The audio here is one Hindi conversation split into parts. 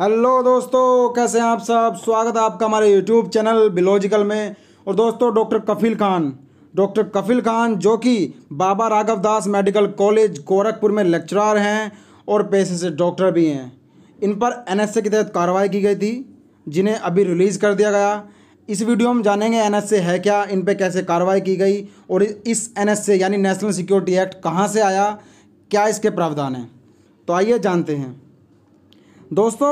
हेलो दोस्तों कैसे हैं आप सब स्वागत है आपका हमारे यूट्यूब चैनल बिलोजिकल में और दोस्तों डॉक्टर कफील खान डॉक्टर कफील खान जो कि बाबा राघव दास मेडिकल कॉलेज गोरखपुर में लेक्चरार हैं और पेशे से डॉक्टर भी हैं इन पर एनएसए के तहत कार्रवाई की गई थी जिन्हें अभी रिलीज़ कर दिया गया इस वीडियो में जानेंगे एन है क्या इन पर कैसे कार्रवाई की गई और इस एन यानी नेशनल सिक्योरिटी एक्ट कहाँ से आया क्या इसके प्रावधान हैं तो आइए जानते हैं दोस्तों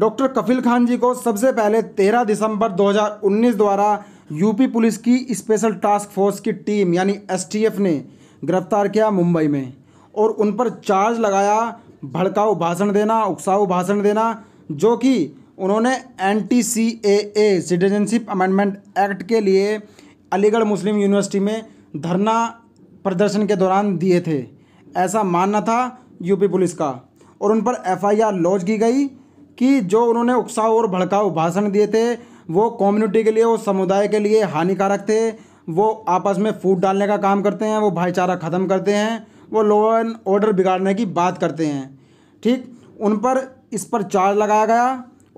डॉक्टर कफिल खान जी को सबसे पहले 13 दिसंबर 2019 द्वारा यूपी पुलिस की स्पेशल टास्क फोर्स की टीम यानी एसटीएफ ने गिरफ्तार किया मुंबई में और उन पर चार्ज लगाया भड़काऊ भाषण देना उकसाऊ भाषण देना जो कि उन्होंने anti C A citizenship amendment act के लिए अलीगढ़ मुस्लिम यूनिवर्सिटी में धरना प्रदर्शन के दौरान दिए थे ऐसा मानना था यूपी पुलिस का और उन पर एफआईआर लॉन्च की गई कि जो उन्होंने उकसाव और भड़काऊ भाषण दिए थे वो कम्युनिटी के लिए और समुदाय के लिए हानिकारक थे वो आपस में फूट डालने का काम करते हैं वो भाईचारा ख़त्म करते हैं वो लॉ एंड ऑर्डर बिगाड़ने की बात करते हैं ठीक उन पर इस पर चार्ज लगाया गया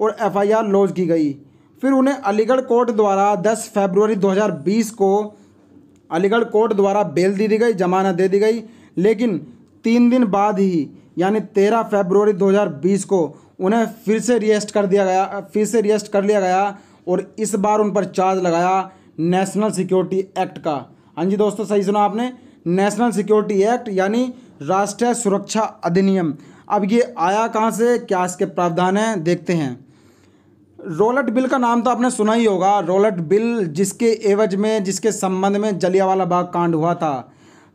और एफ़ आर लॉन्च की गई फिर उन्हें अलीगढ़ कोर्ट द्वारा 10 फरवरी 2020 को अलीगढ़ कोर्ट द्वारा बेल दे दी गई जमानत दे दी गई लेकिन तीन दिन बाद ही यानी तेरह हज़ार 2020 को उन्हें फिर से रिएस्ट कर दिया गया फिर से रिएस्ट कर लिया गया और इस बार उन पर चार्ज लगाया नेशनल सिक्योरिटी एक्ट का हाँ जी दोस्तों सही सुना आपने नेशनल सिक्योरिटी एक्ट यानी राष्ट्रीय सुरक्षा अधिनियम अब ये आया कहाँ से क्या इसके प्रावधान हैं देखते हैं रोलट बिल का नाम तो आपने सुना ही होगा रोलट बिल जिसके एवज में जिसके संबंध में जलियावाला बाग कांड हुआ था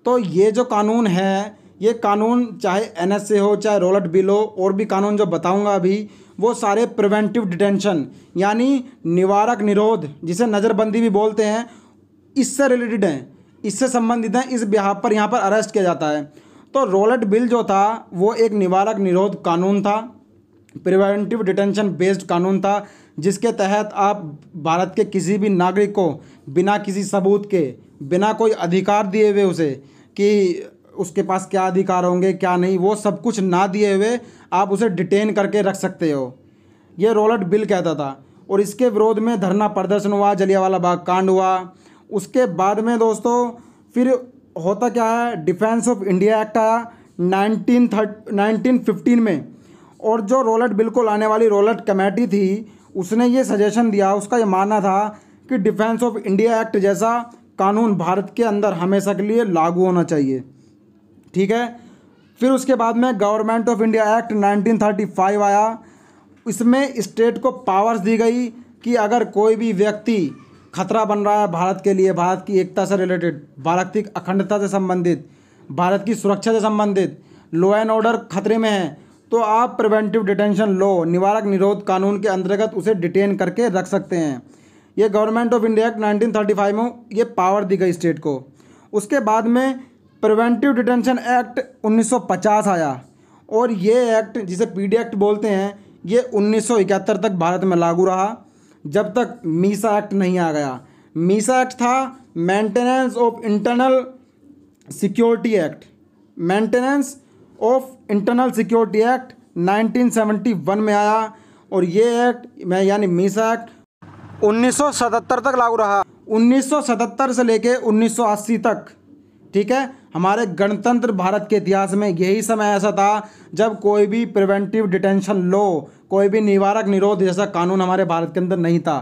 तो ये जो कानून है ये कानून चाहे एन हो चाहे रोलट बिल हो और भी कानून जो बताऊँगा अभी वो सारे प्रिवेंटिव डिटेंशन यानी निवारक निरोध जिसे नज़रबंदी भी बोलते हैं इससे रिलेटेड हैं इससे संबंधित हैं इस बिहा पर यहाँ पर अरेस्ट किया जाता है तो रोलट बिल जो था वो एक निवारक निरोध कानून था प्रिवेंटिव डिटेंशन बेस्ड कानून था जिसके तहत आप भारत के किसी भी नागरिक को बिना किसी सबूत के बिना कोई अधिकार दिए हुए उसे कि उसके पास क्या अधिकार होंगे क्या नहीं वो सब कुछ ना दिए हुए आप उसे डिटेन करके रख सकते हो ये रोलट बिल कहता था और इसके विरोध में धरना प्रदर्शन हुआ जलियावाला बाग कांड हुआ उसके बाद में दोस्तों फिर होता क्या है डिफेंस ऑफ इंडिया एक्ट आया नाइनटीन थर्ट नाइनटीन फिफ्टीन में और जो रोलट बिल को लाने वाली रोलट कमेटी थी उसने ये सजेशन दिया उसका ये मानना था कि डिफेंस ऑफ इंडिया एक्ट जैसा कानून भारत के अंदर हमेशा के लिए लागू होना चाहिए ठीक है फिर उसके बाद में गवर्नमेंट ऑफ इंडिया एक्ट 1935 आया इसमें स्टेट को पावर्स दी गई कि अगर कोई भी व्यक्ति खतरा बन रहा है भारत के लिए भारत की एकता से रिलेटेड भारत की अखंडता से संबंधित भारत की सुरक्षा से संबंधित लॉ एंड ऑर्डर खतरे में है तो आप प्रिवेंटिव डिटेंशन लॉ निवारक निरोध कानून के अंतर्गत उसे डिटेन करके रख सकते हैं ये गवर्नमेंट ऑफ इंडिया एक्ट 1935 में ये पावर दी गई स्टेट को उसके बाद में प्रिवेंटिव डिटेंशन एक्ट 1950 आया और ये एक्ट जिसे पीडी एक्ट बोलते हैं ये 1971 तक भारत में लागू रहा जब तक मीसा एक्ट नहीं आ गया मीसा एक्ट था maintenance of internal security act maintenance of internal security act 1971 में आया और ये एक्ट मैं यानी मीसा एक्ट 1977 तक लागू रहा 1977 से लेके 1980 तक ठीक है हमारे गणतंत्र भारत के इतिहास में यही समय ऐसा था जब कोई भी प्रिवेंटिव डिटेंशन लो कोई भी निवारक निरोध जैसा कानून हमारे भारत के अंदर नहीं था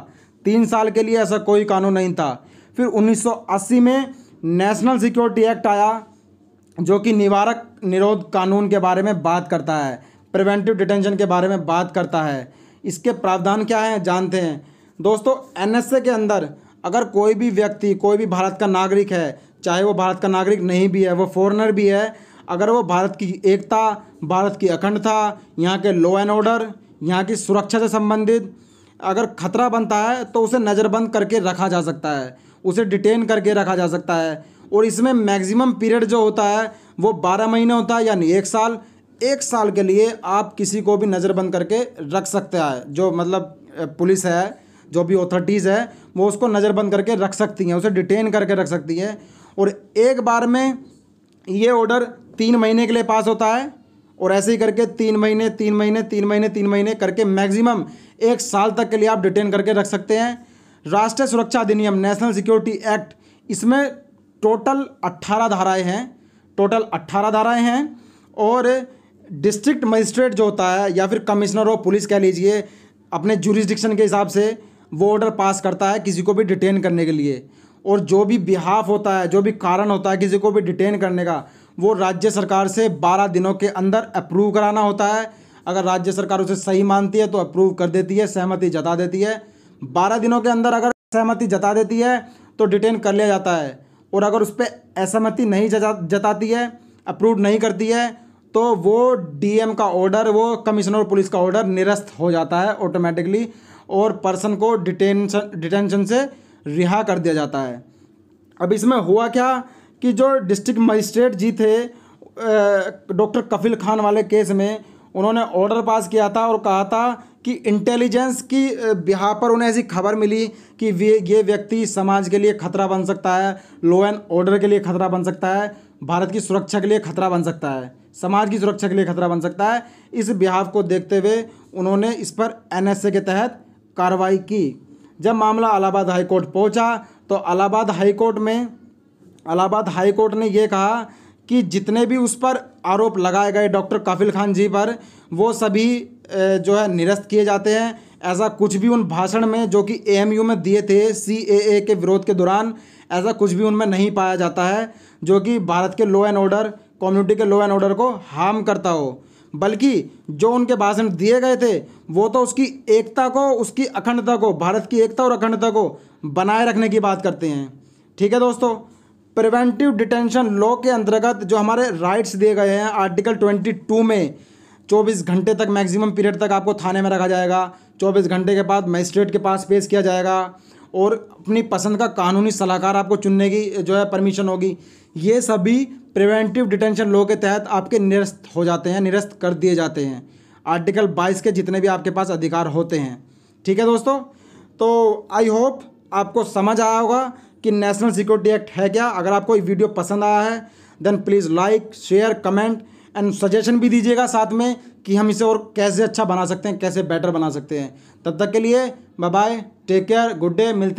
तीन साल के लिए ऐसा कोई कानून नहीं था फिर 1980 में नेशनल सिक्योरिटी एक्ट आया जो कि निवारक निरोध कानून के बारे में बात करता है प्रिवेंटिव डिटेंशन के बारे में बात करता है इसके प्रावधान क्या हैं जानते हैं दोस्तों एनएसए के अंदर अगर कोई भी व्यक्ति कोई भी भारत का नागरिक है चाहे वो भारत का नागरिक नहीं भी है वो फॉरनर भी है अगर वो भारत की एकता भारत की अखंडता यहाँ के लॉ एंड ऑर्डर यहाँ की सुरक्षा से संबंधित अगर खतरा बनता है तो उसे नज़रबंद करके रखा जा सकता है उसे डिटेन करके रखा जा सकता है और इसमें मैक्सिमम पीरियड जो होता है वो बारह महीने होता है यानी एक साल एक साल के लिए आप किसी को भी नज़रबंद करके रख सकते हैं जो मतलब पुलिस है जो भी अथॉरिटीज़ है वो उसको नज़रबंद करके रख सकती हैं उसे डिटेन करके रख सकती है और एक बार में ये ऑर्डर तीन महीने के लिए पास होता है और ऐसे ही करके तीन महीने तीन महीने तीन महीने तीन महीने करके मैक्सिमम एक साल तक के लिए आप डिटेन करके रख सकते हैं राष्ट्रीय सुरक्षा अधिनियम नेशनल सिक्योरिटी एक्ट इसमें टोटल अट्ठारह धाराएँ हैं टोटल अट्ठारह धाराएँ हैं और डिस्ट्रिक्ट मजिस्ट्रेट जो होता है या फिर कमिश्नर ऑफ पुलिस कह लीजिए अपने जुरिस्डिक्शन के हिसाब से वो ऑर्डर पास करता है किसी को भी डिटेन करने के लिए और जो भी बिहाफ होता है जो भी कारण होता है किसी को भी डिटेन करने का वो राज्य सरकार से बारह दिनों के अंदर अप्रूव कराना होता है अगर राज्य सरकार उसे सही मानती है तो अप्रूव कर देती है सहमति जता देती है बारह दिनों के अंदर अगर सहमति जता देती है तो डिटेन कर लिया जाता है और अगर उस पर असहमति नहीं जताती है अप्रूव नहीं करती है तो वो डीएम का ऑर्डर वो कमिश्नर पुलिस का ऑर्डर निरस्त हो जाता है ऑटोमेटिकली और पर्सन को डिटेंशन डिटेंशन से रिहा कर दिया जाता है अब इसमें हुआ क्या कि जो डिस्ट्रिक्ट मजिस्ट्रेट जी थे डॉक्टर कफिल खान वाले केस में उन्होंने ऑर्डर पास किया था और कहा था कि इंटेलिजेंस की बिहा पर उन्हें ऐसी खबर मिली कि ये व्यक्ति समाज के लिए खतरा बन सकता है लॉ एंड ऑर्डर के लिए खतरा बन सकता है भारत की सुरक्षा के लिए खतरा बन सकता है समाज की सुरक्षा के लिए खतरा बन सकता है इस बिहाव को देखते हुए उन्होंने इस पर एनएसए के तहत कार्रवाई की जब मामला अलाहाबाद हाईकोर्ट पहुंचा तो अलाहाबाद हाईकोर्ट में अलाहाबाद हाईकोर्ट ने यह कहा कि जितने भी उस पर आरोप लगाए गए डॉक्टर काफिल खान जी पर वो सभी जो है निरस्त किए जाते हैं ऐसा कुछ भी उन भाषण में जो कि एएमयू में दिए थे सीएए के विरोध के दौरान ऐसा कुछ भी उनमें नहीं पाया जाता है जो कि भारत के लॉ एंड ऑर्डर कम्युनिटी के लॉ एंड ऑर्डर को हार्म करता हो बल्कि जो उनके भाषण दिए गए थे वो तो उसकी एकता को उसकी अखंडता को भारत की एकता और अखंडता को बनाए रखने की बात करते हैं ठीक है दोस्तों प्रिवेंटिव डिटेंशन लॉ के अंतर्गत जो हमारे राइट्स दिए गए हैं आर्टिकल ट्वेंटी टू में चौबीस घंटे तक मैक्सिमम पीरियड तक आपको थाने में रखा जाएगा चौबीस घंटे के बाद मजिस्ट्रेट के पास पेश किया जाएगा और अपनी पसंद का कानूनी सलाहकार आपको चुनने की जो है परमिशन होगी ये सभी प्रिवेंटिव डिटेंशन लॉ के तहत आपके निरस्त हो जाते हैं निरस्त कर दिए जाते हैं आर्टिकल 22 के जितने भी आपके पास अधिकार होते हैं ठीक है दोस्तों तो आई होप आपको समझ आया होगा कि नेशनल सिक्योरिटी एक्ट है क्या अगर आपको ये वीडियो पसंद आया है then please like share comment and suggestion भी दीजिएगा साथ में कि हम इसे और कैसे अच्छा बना सकते हैं कैसे बेटर बना सकते हैं तब तक के लिए bye take care good day मिलते